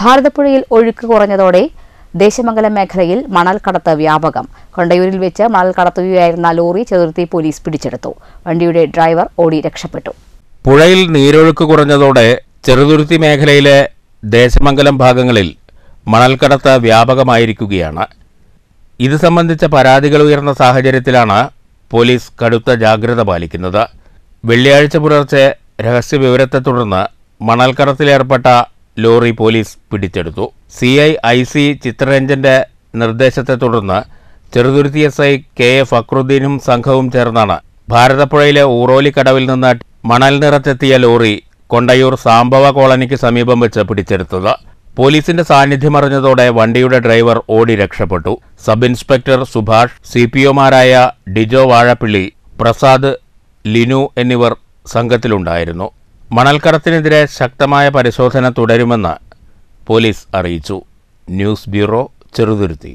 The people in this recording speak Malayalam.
ഭാരതപ്പുഴയിൽ ഒഴുക്ക് കുറഞ്ഞതോടെ ദേശമംഗലം മേഖലയിൽ മണൽ കടത്ത് വ്യാപകം കൊണ്ടയൂരിൽ വെച്ച് മണൽ കടത്തുകയായിരുന്ന ലോറി ചെറുത്തി പോലീസ് പിടിച്ചെടുത്തു വണ്ടിയുടെ ഡ്രൈവർ ഓടി രക്ഷപ്പെട്ടു പുഴയിൽ നീരൊഴുക്ക് കുറഞ്ഞതോടെ ചെറുതുരുത്തി മേഖലയിലെ ദേശമംഗലം ഭാഗങ്ങളിൽ മണൽക്കടത്ത് വ്യാപകമായിരിക്കുകയാണ് ഇത് സംബന്ധിച്ച പരാതികൾ ഉയർന്ന സാഹചര്യത്തിലാണ് പോലീസ് കടുത്ത ജാഗ്രത പാലിക്കുന്നത് വെള്ളിയാഴ്ച പുലർച്ചെ രഹസ്യവിവരത്തെ തുടർന്ന് മണൽക്കടത്തിലേർപ്പെട്ട ലോറി പോലീസ് പിടിച്ചെടുത്തു സി ഐ ഐ സി ചിത്രരഞ്ജന്റെ നിർദ്ദേശത്തെ തുടർന്ന് Cheruthuruthy S I K A ഫക്രുദ്ദീനും സംഘവും ചേർന്നാണ് ഭാരതപ്പുഴയിലെ കടവിൽ നിന്ന് മണൽ നിറത്തെത്തിയ ലോറി കൊണ്ടയൂർ സാംഭവ കോളനിക്ക് സമീപം വെച്ച് പിടിച്ചെടുത്തത് പോലീസിന്റെ സാന്നിധ്യം അറിഞ്ഞതോടെ വണ്ടിയുടെ ഡ്രൈവർ ഓടി രക്ഷപ്പെട്ടു sub inspector Subhash C P ഒമാരായ ഡിജോ വാഴപ്പിള്ളി പ്രസാദ് ലിനു എന്നിവർ സംഘത്തിലുണ്ടായിരുന്നു മണൽക്കടത്തിനെതിരെ ശക്തമായ പരിശോധന തുടരുമെന്ന് പോലീസ് അറിയിച്ചു ന്യൂസ് ബ്യൂറോ ചെറുതുരുത്തി